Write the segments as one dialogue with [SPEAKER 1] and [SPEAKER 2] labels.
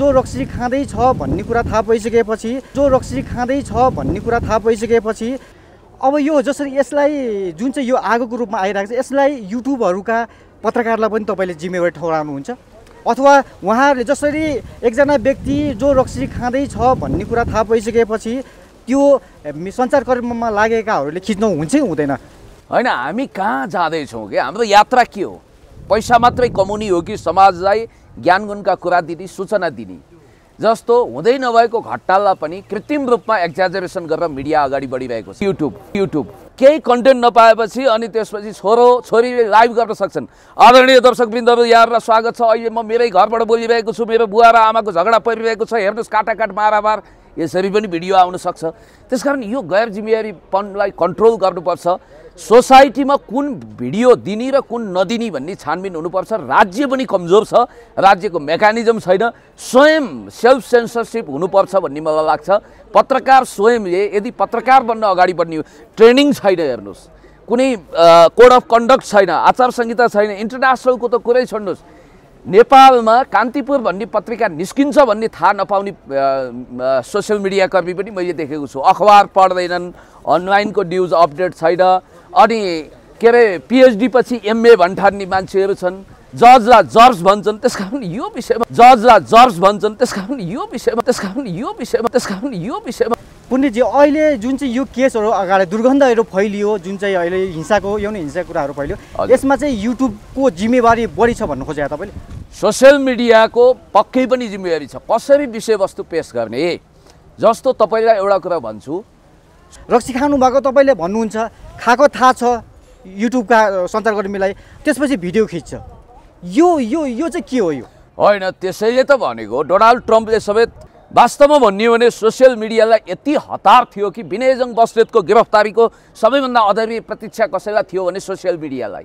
[SPEAKER 1] जो रक्सी खाँदैछ भन्ने कुरा थाहा पाइसकेपछि जो रक्सी खाँदैछ भन्ने कुरा थाहा पाइसकेपछि अब यो जसरी यसलाई जुन चाहिँ यो आगोको रूपमा आइरहेको छ यसलाई युट्युबहरूका पत्रकारलाई पनि तपाईँले जिम्मेवारी ठहराउनुहुन्छ अथवा उहाँहरूले जसरी एकजना व्यक्ति जो रक्सी खाँदैछ भन्ने कुरा थाहा पाइसकेपछि त्यो सञ्चारकर्ममा लागेकाहरूले खिच्नु हुन्छै हुँदैन
[SPEAKER 2] होइन हामी कहाँ जाँदैछौँ कि हाम्रो यात्रा के हो पैसा मात्रै कमाउने हो कि समाजलाई ज्ञान गुणका कुरा दिने सूचना दिने जस्तो हुँदै नभएको घटनालाई पनि कृत्रिम रूपमा एक्जाजरेसन गरेर मिडिया अगाडि बढिरहेको छ युट्युब युट्युब केही कन्टेन्ट नपाएपछि अनि त्यसपछि छोरो छोरीले लाइभ गर्न सक्छन् आदरणीय दर्शकवृन्दहरू यहाँहरूलाई स्वागत छ अहिले म मेरै घरबाट बोलिरहेको छु मेरो बुवा र आमाको झगडा परिरहेको छ हेर्नुहोस् काटाकाट मारामार यसरी पनि भिडियो आउन सक्छ त्यसकारण यो गैर जिम्मेवारीपनलाई कन्ट्रोल गर्नुपर्छ सोसाइटीमा कुन भिडियो दिने र कुन नदिने भन्ने छानबिन हुनुपर्छ राज्य पनि कमजोर छ राज्यको मेकानिजम छैन स्वयं सेल्फ सेन्सरसिप हुनुपर्छ भन्ने मलाई लाग्छ पत्रकार स्वयंले यदि पत्रकार बन्न अगाडि बढ्ने ट्रेनिङ छैन हेर्नुहोस् कुनै कोड अफ कन्डक्ट छैन आचार संहिता छैन इन्टरनेसनलको त कुरै छोड्नुहोस् नेपालमा कान्तिपुर भन्ने पत्रिका निस्किन्छ भन्ने थाहा नपाउने सोसियल मिडियाकर्मी पनि मैले देखेको छु अखबार पढ्दैनन् अनलाइनको न्युज अपडेट छैन अनि के अरे पिएचडी पछि एमए भन्ठार्ने मान्छेहरू छन् र जर्ज भन्छन् त्यस कारण यो विषयमा जज र जर्ज भन्छन्
[SPEAKER 1] त्यस कारण यो विषयमा त्यस कारण यो विषयमा त्यस कारण यो विषयमा पुण्यजी अहिले जुन चाहिँ यो केसहरू अगाडि दुर्गन्धहरू फैलियो जुन चाहिँ अहिले हिंसाको यौन हिंसाको कुराहरू फैलियो यसमा चाहिँ युट्युबको जिम्मेवारी बढी छ भन्नु खोजेको तपाईँले
[SPEAKER 2] सोसियल मिडियाको पक्कै पनि जिम्मेवारी छ कसरी विषयवस्तु पेस गर्ने जस्तो तपाईँलाई एउटा कुरा भन्छु
[SPEAKER 1] रक्सी खानुभएको तपाईँले भन्नुहुन्छ खाएको थाहा छ युट्युबका सञ्चारकर्मीलाई त्यसपछि भिडियो खिच्छ यो यो यो चाहिँ के हो यो
[SPEAKER 2] होइन त्यसैले त भनेको डोनाल्ड ट्रम्पले समेत वास्तवमा भनियो भने सोसियल मिडियालाई यति हतार थियो कि विनयजङ बस्नेतको गिरफ्तारीको सबैभन्दा अधर्मी प्रतीक्षा कसैलाई थियो भने सोसियल मिडियालाई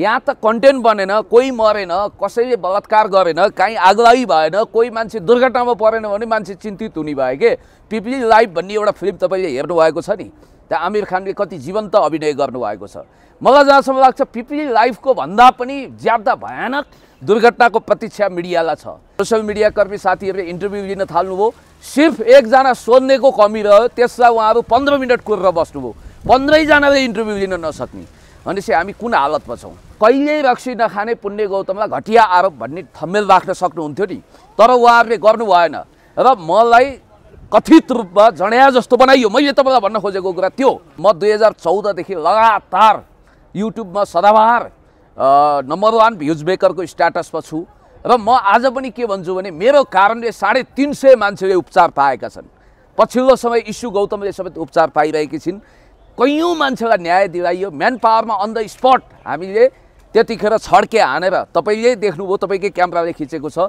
[SPEAKER 2] यहाँ त कन्टेन्ट बनेन कोही मरेन कसैले बलात्कार गरेन काहीँ आगलागी भएन कोही मान्छे दुर्घटनामा परेन भने मान्छे चिन्तित हुने भयो के पिपली लाइफ भन्ने एउटा फिल्म तपाईँले हेर्नुभएको छ नि त्यहाँ आमिर खानले कति जीवन्त अभिनय गर्नुभएको छ मलाई जहाँसम्म लाग्छ पिपली लाइफको भन्दा पनि ज्यादा भयानक दुर्घटनाको प्रतीक्षा मिडियालाई छ सोसियल मिडियाकर्मी साथीहरूले इन्टरभ्यू लिन थाल्नुभयो सिर्फ एकजना सोध्नेको कमी रह्यो त्यसलाई उहाँहरू पन्ध्र मिनट कुरेर बस्नुभयो पन्ध्रैजनाले इन्टरभ्यू लिन नसक्ने भनेपछि हामी कुन हालतमा छौँ कहिल्यै रक्सी नखाने पुण्य गौतमलाई घटिया आरोप भन्ने थम्मेल राख्न सक्नुहुन्थ्यो नि तर उहाँहरूले गर्नु भएन र मलाई कथित रूपमा जड्या जस्तो बनाइयो मैले तपाईँलाई भन्न खोजेको कुरा त्यो म दुई हजार चौधदेखि लगातार युट्युबमा सदाबार नम्बर वान भ्युज मेकरको स्ट्याटसमा छु र म आज पनि के भन्छु भने मेरो कारणले साढे तिन सय मान्छेले उपचार पाएका छन् पछिल्लो समय इस्यु गौतमले समेत उपचार पाइरहेकी छिन् कैयौँ मान्छेलाई न्याय दिलाइयो म्यान पावरमा अन द स्पट हामीले त्यतिखेर छड्के हानेर तपाईँले देख्नुभयो तपाईँकै क्यामेराले खिचेको छ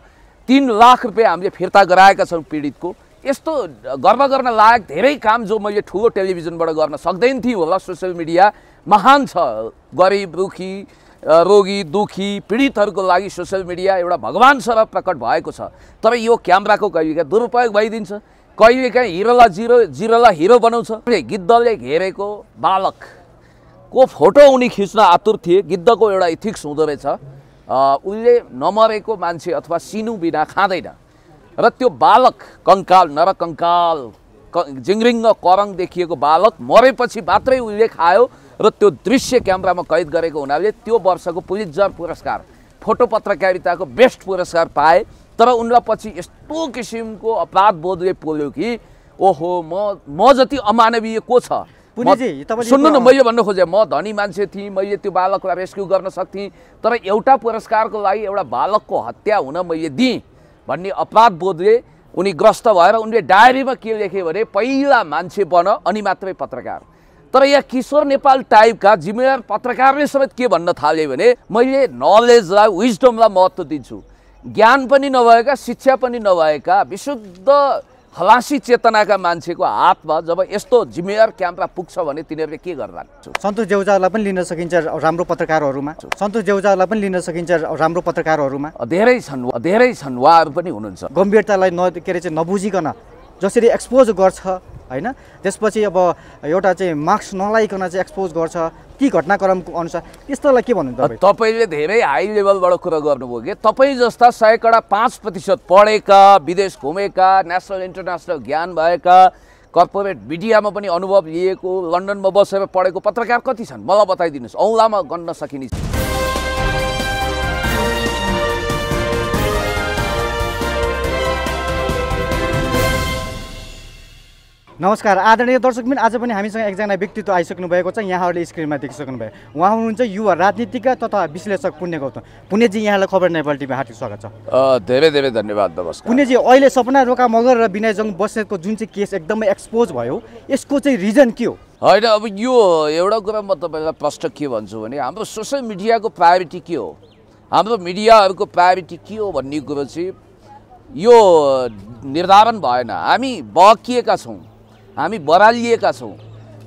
[SPEAKER 2] तिन लाख रुपियाँ हामीले फिर्ता गराएका छौँ पीडितको यस्तो गर्व गर्न लायक धेरै काम जो मैले ठुलो टेलिभिजनबाट गर्न सक्दैन थिएँ होला सोसियल मिडिया महान छ गरिब दुखी रोगी दुखी पीडितहरूको लागि सोसियल मिडिया एउटा भगवान् सरह प्रकट भएको छ तर यो क्यामेराको कहिले दुरुपयोग भइदिन्छ कहिलेकाहीँ हिरोलाई जिरो जिरोलाई हिरो बनाउँछ गिद्धले घेरेको बालक को फोटो उनी खिच्न आतुर थिए गिद्धको एउटा इथिक्स हुँदो रहेछ उसले नमरेको मान्छे अथवा सिनु बिना खाँदैन र त्यो बालक कङ्काल नरकङ्काल क जिङ्रिङ्ग करङ देखिएको बालक मरेपछि मात्रै उसले खायो र त्यो दृश्य क्यामेरामा कैद गरेको हुनाले त्यो वर्षको पुलिजर पुरस्कार फोटो पत्रकारिताको बेस्ट पुरस्कार पाए तर उनलाई पछि यस्तो किसिमको अपराध बोधले पोल्यो कि ओहो म म जति अमानवीय को छ सुन्नु न मैले भन्नु खोजेँ म धनी मान्छे थिएँ मैले त्यो बालकलाई रेस्क्यु गर्न सक्थेँ तर एउटा पुरस्कारको लागि एउटा बालकको हत्या हुन मैले दिएँ भन्ने अपराध बोधले उनी ग्रस्त भएर उनले डायरीमा के लेखे भने पहिला मान्छे बन अनि मात्रै पत्रकार तर यहाँ किशोर नेपाल टाइपका जिम्मेवार पत्रकारले समेत के भन्न थाले भने मैले नलेजलाई विजडमलाई महत्त्व दिन्छु ज्ञान पनि नभएका शिक्षा पनि नभएका विशुद्ध हलासी चेतनाका मान्छेको हातमा जब यस्तो जिम्मेवार क्याम्पमा पुग्छ भने तिनीहरूले के गर्लान्
[SPEAKER 1] सन्तोष देउजालाई पनि लिन सकिन्छ राम्रो पत्रकारहरूमा सन्तोष देउजालाई पनि लिन सकिन्छ राम्रो पत्रकारहरूमा धेरै छन् धेरै छन् उहाँहरू पनि हुनुहुन्छ गम्भीरतालाई न के अरे चाहिँ नबुझिकन जसरी एक्सपोज गर्छ होइन त्यसपछि अब एउटा चाहिँ मार्क्स नलाइकन चाहिँ एक्सपोज गर्छ ती घटनाक्रमको अनुसार त्यस्तोलाई के भन्नुहुन्छ
[SPEAKER 2] तपाईँले धेरै हाई लेभलबाट कुरा गर्नुभयो कि तपाईँ जस्ता सयकडा पाँच प्रतिशत पढेका विदेश घुमेका नेसनल इन्टरनेसनल ज्ञान भएका कर्पोरेट मिडियामा पनि अनुभव लिएको लन्डनमा बसेर पढेको पत्रकार कति छन् मलाई बताइदिनुहोस् औँलामा गन्न सकिने
[SPEAKER 1] नमस्कार आदरणीय दर्शकबिन आज पनि हामीसँग एकजना व्यक्तित्व आइसक्नु भएको छ यहाँहरूले स्क्रिनमा देखिसक्नु भयो उहाँ हुनुहुन्छ युवा राजनीतिका तथा विश्लेषक पुण्य गौतम पुण्यजी यहाँलाई खबर नेपाल नेपालटीमा हार्दिक स्वागत छ
[SPEAKER 2] धेरै धेरै धन्यवाद नमस्कार पुण्यजी
[SPEAKER 1] अहिले सपना रोका मगर र विनय जङ बस्नेतको जुन चाहिँ केस एकदमै एक्सपोज भयो यसको चाहिँ रिजन के हो
[SPEAKER 2] होइन अब यो एउटा कुरा म तपाईँलाई प्रश्न के भन्छु भने हाम्रो सोसियल मिडियाको प्रायोरिटी के हो हाम्रो मिडियाहरूको प्रायोरिटी के हो भन्ने कुरो चाहिँ यो निर्धारण भएन हामी बकिएका छौँ हामी बरालिएका छौँ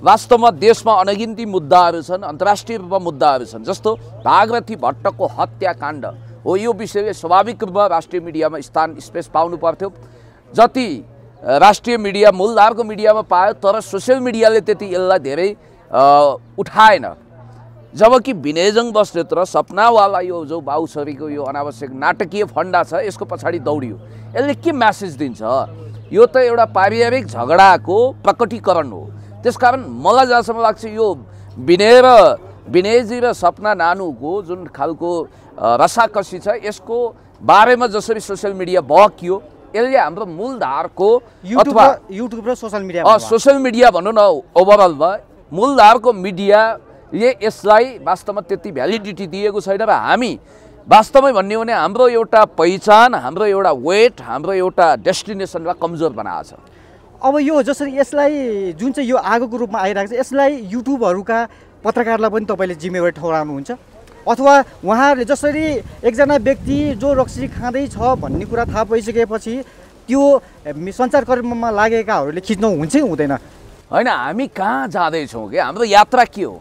[SPEAKER 2] वास्तवमा देशमा अनगिन्ती मुद्दाहरू छन् अन्तर्राष्ट्रिय रूपमा मुद्दाहरू छन् जस्तो भागरथी भट्टको हत्याकाण्ड हो यो विषयले स्वाभाविक रूपमा राष्ट्रिय मिडियामा स्थान स्पेस पाउनु पर्थ्यो जति राष्ट्रिय मिडिया मूलधारको मिडियामा पायो तर सोसियल मिडियाले त्यति यसलाई धेरै उठाएन जबकि भिनेजङ बस्नेत र सपनावाला यो जो बाउसरीको यो अनावश्यक नाटकीय फन्डा छ यसको पछाडि दौडियो यसले के म्यासेज दिन्छ यो त एउटा पारिवारिक झगडाको प्रकटीकरण हो त्यसकारण मलाई जहाँसम्म लाग्छ यो विनय र विनयजी र सपना नानुको जुन खालको रसाकसी छ यसको बारेमा जसरी सोसियल मिडिया बहकियो यसले हाम्रो मूलधारको अथवा
[SPEAKER 1] युट्युब र सोसियल मिडिया
[SPEAKER 2] सोसियल मिडिया भनौँ न ओभरअलमा मूलधारको मिडियाले यसलाई वास्तवमा त्यति भ्यालिडिटी दिएको छैन र हामी वास्तवमै भन्ने हो भने हाम्रो एउटा पहिचान हाम्रो एउटा वेट हाम्रो एउटा डेस्टिनेसनलाई कमजोर बनाएको छ
[SPEAKER 1] अब यो जसरी यसलाई जुन चाहिँ यो आगोको रूपमा आइरहेको छ यसलाई युट्युबहरूका पत्रकारलाई पनि तपाईँले जिम्मेवारी ठहराउनुहुन्छ अथवा उहाँहरूले जसरी एकजना व्यक्ति जो रक्सी खाँदैछ भन्ने कुरा थाहा पाइसकेपछि त्यो सञ्चारकर्ममा लागेकाहरूले खिच्नु हुन्छ हुँदैन होइन हामी कहाँ
[SPEAKER 2] जाँदैछौँ कि हाम्रो यात्रा के हो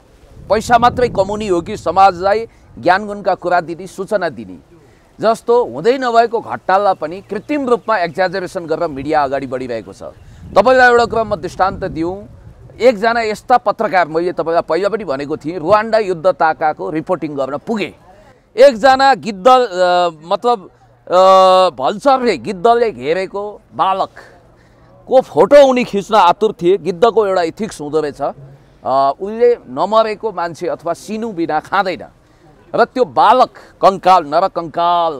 [SPEAKER 2] पैसा मात्रै कमाउने हो कि समाजलाई ज्ञान गुणका कुरा दिने सूचना दिने जस्तो हुँदै नभएको घटनालाई पनि कृत्रिम रूपमा एक्जाजरेसन गरेर मिडिया अगाडि बढिरहेको छ तपाईँलाई एउटा कुरा म दृष्टान्त दिउँ एकजना यस्ता पत्रकार मैले तपाईँलाई पहिला पनि भनेको थिएँ रुवान्डा युद्ध ताकाको रिपोर्टिङ गर्न पुगेँ एकजना गिद्ध मतलब भल्सरले गिद्धले घेरेको बालक को फोटो उनी खिच्न आतुर थिए गिद्धको एउटा इथिक्स हुँदो रहेछ उसले नमरेको मान्छे अथवा सिनु बिना खाँदैन र त्यो बालक कङ्काल नरकङ्काल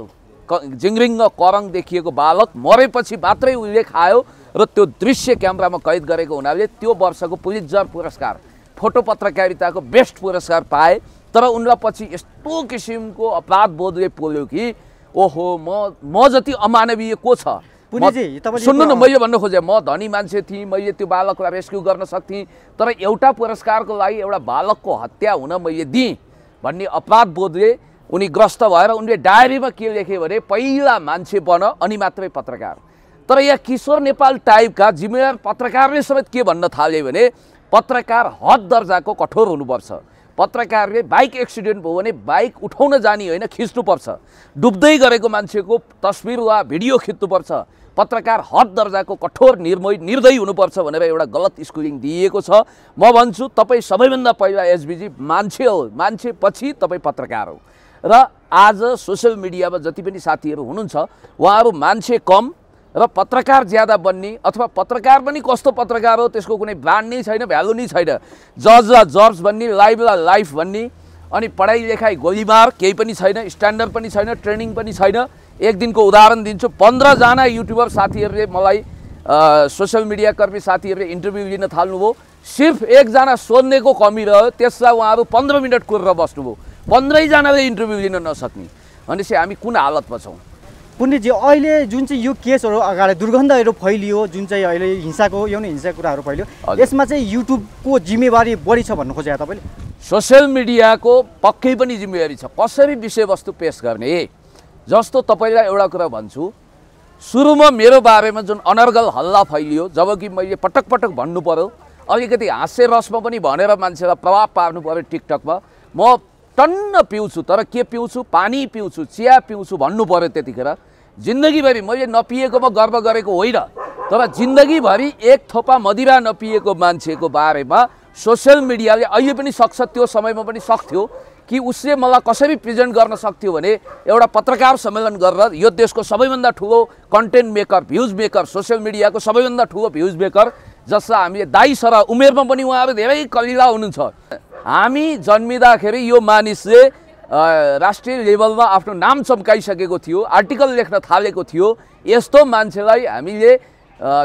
[SPEAKER 2] क जिङ्रिङ्ग करङ देखिएको बालक मरेपछि मात्रै उसले खायो र त्यो दृश्य क्यामेरामा कैद गरेको हुनाले त्यो वर्षको पुलिजर पुरस्कार फोटो पत्रकारिताको बेस्ट पुरस्कार पाए तर उनलाई पछि यस्तो किसिमको अपराध बोधले पोल्यो कि ओहो म म जति अमानवीय को छ सुन्नु न मैले भन्नु खोजेँ म धनी मान्छे थिएँ मैले त्यो बालकलाई रेस्क्यु गर्न सक्थेँ तर एउटा पुरस्कारको लागि एउटा बालकको हत्या हुन मैले दिएँ भन्ने अपराध बोधले उनी ग्रस्त भएर उनले डायरीमा के लेखे भने पहिला मान्छे बन अनि मात्रै पत्रकार तर यहाँ किशोर नेपाल टाइपका जिम्मेवार पत्रकारले समेत के भन्न थाले भने पत्रकार हद दर्जाको कठोर हुनुपर्छ पत्रकारले बाइक एक्सिडेन्ट भयो भने बाइक उठाउन जाने होइन खिच्नुपर्छ डुब्दै गरेको मान्छेको तस्विर वा भिडियो खिच्नुपर्छ पत्रकार हद दर्जाको कठोर निर्मय निर्दयी हुनुपर्छ भनेर एउटा गलत स्कुलिङ दिइएको छ म भन्छु तपाईँ सबैभन्दा पहिला एसबिजी मान्छे हो मान्छे पछि तपाईँ पत्रकार हो र आज सोसियल मिडियामा जति पनि साथीहरू हुनुहुन्छ उहाँहरू मान्छे कम र पत्रकार ज्यादा बन्ने अथवा पत्रकार पनि कस्तो पत्रकार हो त्यसको कुनै ब्रान्ड नै छैन भ्यालु नै छैन जज र जर्ज भन्ने लाइफ र लाइफ भन्ने अनि पढाइ लेखाइ गोलीमार केही पनि छैन स्ट्यान्डर्ड पनि छैन ट्रेनिङ पनि छैन एक दिनको उदाहरण दिन्छु पन्ध्रजना युट्युबर साथीहरूले मलाई सोसियल मिडियाकर्मी साथीहरूले इन्टरभ्यू लिन थाल्नुभयो सिर्फ एकजना सोध्नेको कमी रह्यो त्यसलाई उहाँहरू पन्ध्र मिनट कुरेर बस्नुभयो पन्ध्रैजनाले इन्टरभ्यू लिन नसक्ने भनेपछि हामी कुन हालतमा छौँ
[SPEAKER 1] पुण्यजी अहिले जुन चाहिँ यो केसहरू अगाडि दुर्गन्धहरू फैलियो जुन चाहिँ अहिले हिंसाको यौन हिंसाको कुराहरू फैलियो यसमा चाहिँ युट्युबको जिम्मेवारी बढी छ भन्नु खोजे तपाईँले सोसियल मिडियाको पक्कै पनि जिम्मेवारी छ कसरी
[SPEAKER 2] विषयवस्तु पेस गर्ने जस्तो तपाईँलाई एउटा कुरा भन्छु सुरुमा मेरो बारेमा जुन अनर्गल हल्ला फैलियो जबकि मैले पटक पटक भन्नु पऱ्यो अलिकति हास्य रसमा पनि भनेर मान्छेलाई प्रभाव पार्नु पऱ्यो टिकटकमा म टन्न पिउँछु तर के पिउँछु पानी पिउँछु चिया पिउँछु भन्नु पऱ्यो त्यतिखेर जिन्दगीभरि मैले नपिएकोमा गर्व गरेको होइन तर जिन्दगीभरि एक थोपा मदिरा नपिएको मान्छेको बारेमा सोसियल मिडियाले अहिले पनि सक्छ त्यो समयमा पनि सक्थ्यो कि उसले मलाई कसरी प्रेजेन्ट गर्न सक्थ्यो भने एउटा पत्रकार सम्मेलन गरेर यो देशको सबैभन्दा ठुलो content maker views maker social मिडियाको सबैभन्दा ठुलो भ्युज मेकर जसलाई हामीले दाई सर उमेरमा पनि उहाँहरू धेरै कलिला हुनुहुन्छ हामी जन्मिँदाखेरि यो मानिसले राष्ट्रिय लेभलमा आफ्नो नाम चम्काइसकेको थियो आर्टिकल लेख्न थालेको थियो यस्तो मान्छेलाई हामीले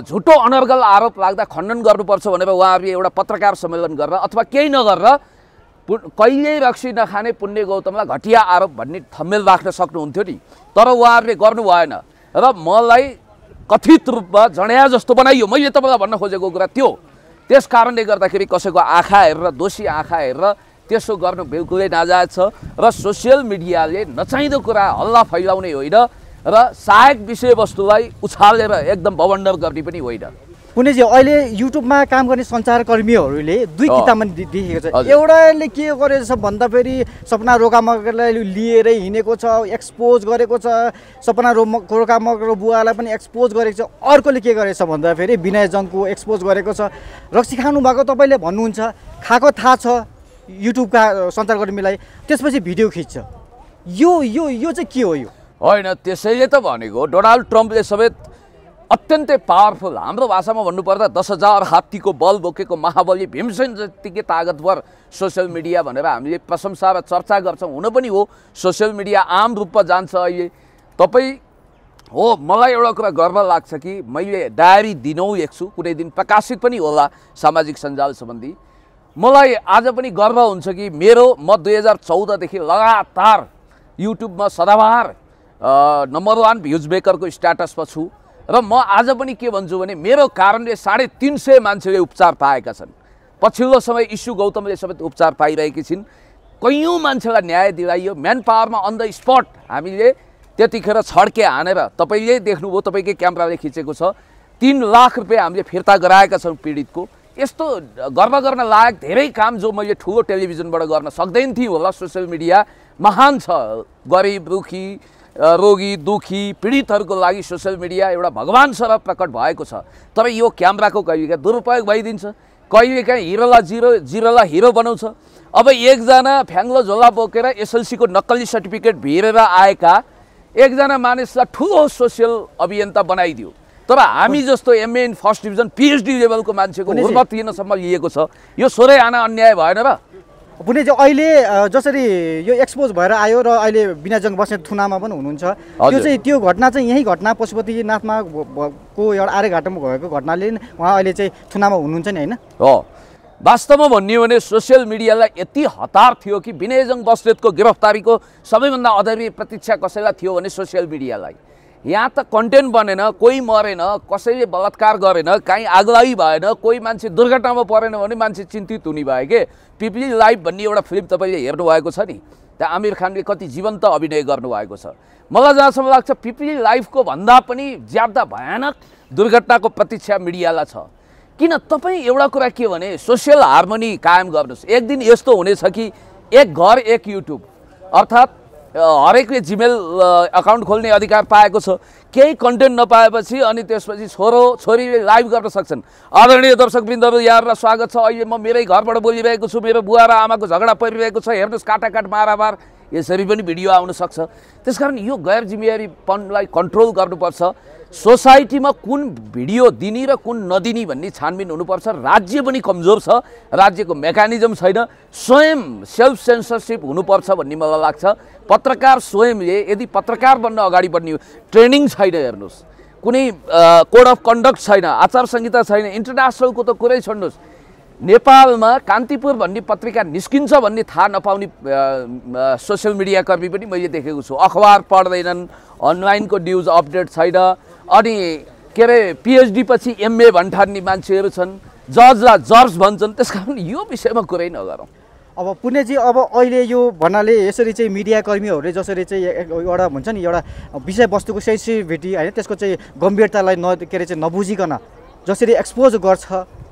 [SPEAKER 2] झुटो अनर्गल आरोप लाग्दा खण्डन गर्नुपर्छ भनेर उहाँहरूले एउटा पत्रकार सम्मेलन गरेर अथवा केही नगरेर कहिल्यै रक्सी नखाने पुण्य गौतमलाई घटिया आरोप भन्ने थम्मेल राख्न सक्नुहुन्थ्यो नि तर उहाँहरूले गर्नु भएन र मलाई कथित रूपमा जड्या जस्तो बनाइयो मैले तपाईँलाई भन्न खोजेको कुरा त्यो त्यस कारणले गर्दाखेरि कसैको आँखा हेरेर दोषी आँखा हेरेर त्यसो गर्नु बिल्कुलै नाजायज छ र सोसियल मिडियाले नचाहिँदो कुरा हल्ला फैलाउने होइन र सहायक विषयवस्तुलाई उछालेर एकदम बवन्डर गर्ने पनि होइन
[SPEAKER 1] कुनै अहिले युट्युबमा काम गर्ने सञ्चारकर्मीहरूले दुई किताबमा देखेको छ एउटाले के गरेको छ फेरि सपना रोका मगरलाई लिएरै हिँडेको छ एक्सपोज गरेको छ सपना रो रोका मगर बुवालाई पनि एक्सपोज गरेको छ अर्कोले के गरेको छ फेरि विनय जङ्गको एक्सपोज गरेको छ रक्सी खानुभएको तपाईँले भन्नुहुन्छ खाएको थाहा छ युट्युबका सञ्चारकर्मीलाई त्यसपछि भिडियो खिच्छ यो यो यो चाहिँ के हो यो होइन त्यसैले त भनेको डोनाल्ड ट्रम्पले सबै
[SPEAKER 2] अत्यन्तै पावरफुल हाम्रो भाषामा भन्नुपर्दा दस हजार हात्तीको बल बोकेको महाबली भीमसेन जतिकै तागतवर सोसियल मिडिया भनेर हामीले प्रशंसा र चर्चा गर्छौँ हुन पनि हो सोसियल मिडिया आम रूपमा जान्छ अहिले तपाईँ हो मलाई एउटा कुरा गर्व लाग्छ कि मैले डायरी दिनौँ लेख्छु कुनै दिन प्रकाशित पनि होला सामाजिक सञ्जाल सम्बन्धी मलाई आज पनि गर्व हुन्छ कि मेरो म दुई हजार चौधदेखि लगातार युट्युबमा सदाबार नम्बर वान भ्युज ब्रेकरको स्ट्याटसमा छु र म आज पनि के भन्छु भने मेरो कारणले साढे तिन सय मान्छेले उपचार पाएका छन् पछिल्लो समय इस्यु गौतमले समेत उपचार पाइरहेकी छिन् कैयौँ मान्छेलाई न्याय दिलाइयो म्यान पावरमा अन द स्पट हामीले त्यतिखेर छड्के हानेर तपाईँले देख्नुभयो तपाईँकै क्यामेराले खिचेको छ तिन लाख रुपियाँ हामीले फिर्ता गराएका छौँ पीडितको यस्तो गर्व गर्न लायक धेरै काम जो मैले ठुलो टेलिभिजनबाट गर्न सक्दैन थिएँ होला सोसियल मिडिया महान छ गरिब दुखी रोगी दुखी पीडितहरूको लागि सोसियल मिडिया एउटा भगवान् सरह प्रकट भएको छ तर यो क्यामराको कहिलेकाहीँ दुरुपयोग भइदिन्छ कहिलेकाहीँ हिरोलाई जिरो जिरोलाई हिरो बनाउँछ अब एकजना फ्याङ्लो झोला बोकेर एसएलसीको नक्कली सर्टिफिकेट भिरेर आएका एकजना मानिसलाई ठुलो सोसियल अभियन्ता बनाइदियो तर हामी जस्तो MA in first division PhD लेभलको मान्छेको हुर्मत लिनसम्म लिएको छ यो सोरै आना अन्याय भएन र
[SPEAKER 1] हुने चाहिँ अहिले जसरी यो एक्सपोज भएर आयो र अहिले बिनाजङ बस्ने थुनामा पनि हुनुहुन्छ त्यो चाहिँ त्यो घटना चाहिँ यही घटना पशुपतिनाथमा को एउटा आर्यघाटमा भएको घटनाले उहाँ अहिले चाहिँ थुनामा हुनुहुन्छ नि होइन हो वास्तवमा
[SPEAKER 2] भनियो भने सोसियल मिडियालाई यति हतार थियो कि विनयजङ बस्नेतको गिरफ्तारीको सबैभन्दा अधर्मी प्रतीक्षा कसैलाई थियो भने सोसियल मिडियालाई यहाँ त कन्टेन्ट बनेन कोही मरेन कसैले बलात्कार गरेन काहीँ आगलागी भएन कोही मान्छे दुर्घटनामा परेन भने मान्छे चिन्तित हुने भयो कि पिपली लाइफ भन्ने एउटा फिल्म तपाईँले हेर्नुभएको छ नि त्यहाँ आमिर खानले कति जीवन्त अभिनय गर्नुभएको छ मलाई जहाँसम्म लाग्छ पिपली लाइफको भन्दा पनि ज्यादा भयानक दुर्घटनाको प्रतीक्षा मिडियालाई छ किन तपाईँ एउटा कुरा के भने सोसियल हार्मोनी कायम गर्नुहोस् एक दिन यस्तो हुनेछ कि एक घर एक युट्युब अर्थात् हरेकले जिमेल अकाउन्ट खोल्ने अधिकार पाएको छ केही कन्टेन्ट नपाएपछि अनि त्यसपछि छोरो छोरीले लाइभ गर्न सक्छन् आदरणीय दर्शकवृन्दहरू यहाँहरूलाई स्वागत छ अहिले म मेरै घरबाट बोलिरहेको छु मेरो बुवा र आमाको झगडा परिरहेको छ हेर्नुहोस् काटाकाट मारामार यसरी पनि भिडियो आउन सक्छ त्यसकारण यो गैर जिम्मेवारीपनलाई कन्ट्रोल गर्नुपर्छ सोसाइटीमा कुन भिडियो दिने र कुन नदिने भन्ने छानबिन हुनुपर्छ राज्य पनि कमजोर छ राज्यको मेकानिजम छैन स्वयं सेल्फ सेन्सरसिप हुनुपर्छ भन्ने मलाई लाग्छ पत्रकार स्वयंले यदि पत्रकार बन्न अगाडि बढ्ने ट्रेनिङ छैन हेर्नुहोस् कुनै कोड अफ कन्डक्ट छैन आचार संहिता छैन इन्टरनेसनलको त कुरै छोड्नुहोस् नेपालमा कान्तिपुर भन्ने पत्रिका निस्किन्छ भन्ने थाहा नपाउने सोसियल मिडियाकर्मी पनि मैले देखेको छु अखबार पढ्दैनन् अनलाइनको न्युज अपडेट छैन अनि के अरे पिएचडी पछि एमए भन्ठान्ने मान्छेहरू छन् जजलाई जर्ज भन्छन् त्यस कारण यो विषयमा कुरै नगरौँ
[SPEAKER 1] अब पुण्यजी अब अहिले यो भन्नाले यसरी चाहिँ मिडियाकर्मीहरूले जसरी चाहिँ एउटा हुन्छ नि एउटा विषयवस्तुको सेन्सिटिभिटी होइन त्यसको चाहिँ गम्भीरतालाई न के अरे चाहिँ नबुझिकन जसरी एक्सपोज गर्छ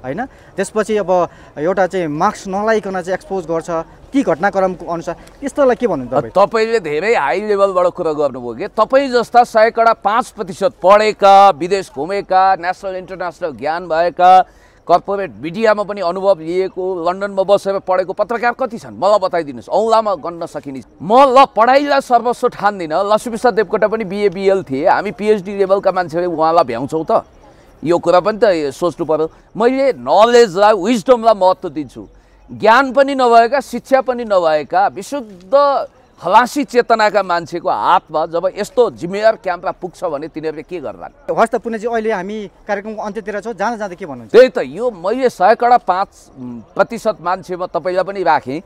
[SPEAKER 1] होइन त्यसपछि अब एउटा चाहिँ मार्क्स नलाइकन चाहिँ एक्सपोज गर्छ ती घटनाक्रमको अनुसार यस्तोलाई के भन्नु
[SPEAKER 2] तपाईँले धेरै हाई लेभलबाट कुरा गर्नुभयो कि तपाईँ जस्ता सयकडा पाँच प्रतिशत पढेका विदेश घुमेका नेसनल इन्टरनेसनल ज्ञान भएका कर्पोरेट मिडियामा पनि अनुभव लिएको लन्डनमा बसेर पढेको पत्रकार कति छन् मलाई बताइदिनुहोस् औँलामा गर्न सकिने म ल पढाइलाई सर्वस्व ठान्दिनँ लक्ष्मीप्रसाद देवकोटा पनि बिएबिएल थिएँ हामी पिएचडी लेभलका मान्छेले उहाँलाई भ्याउँछौँ त यो कुरा पनि त सोच्नु पऱ्यो मैले नलेजलाई विजडमलाई महत्त्व दिन्छु ज्ञान पनि नभएका शिक्षा पनि नभएका विशुद्ध हलासी चेतनाका मान्छेको हातमा जब यस्तो जिम्मेवार क्याम्पमा पुग्छ भने तिनीहरूले के गर्लान्
[SPEAKER 1] हस् त पुनजी अहिले हामी कार्यक्रमको अन्त्यतिर छौँ जाँदा जाँदा के भन्नुहुन्छ त्यही त यो मैले सयकडा पाँच प्रतिशत
[SPEAKER 2] मान्छेमा तपाईँलाई पनि राखेँ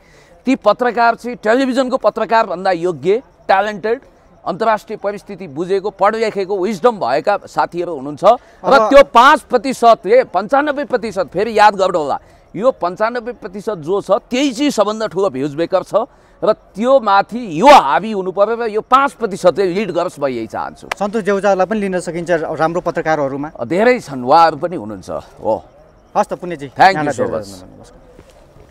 [SPEAKER 2] ती पत्रकार चाहिँ टेलिभिजनको पत्रकारभन्दा योग्य ट्यालेन्टेड अन्तर्राष्ट्रिय परिस्थिति बुझेको पढ लेखेको विजडम भएका साथीहरू हुनुहुन्छ र त्यो पाँच प्रतिशत ए पन्चानब्बे प्रतिशत फेरि याद गर्नु होला यो पन्चानब्बे प्रतिशत जो छ त्यही चाहिँ सबभन्दा ठुलो भ्युज ब्रेकर छ र त्यो माथि यो हाबी हुनु पऱ्यो र यो पाँच प्रतिशतले लिड गरोस् म यही चाहन्छु
[SPEAKER 1] सन्तोष देउजालाई पनि लिन सकिन्छ राम्रो पत्रकारहरूमा धेरै छन् उहाँहरू पनि हुनुहुन्छ हो हस् त Punyaji thank you so much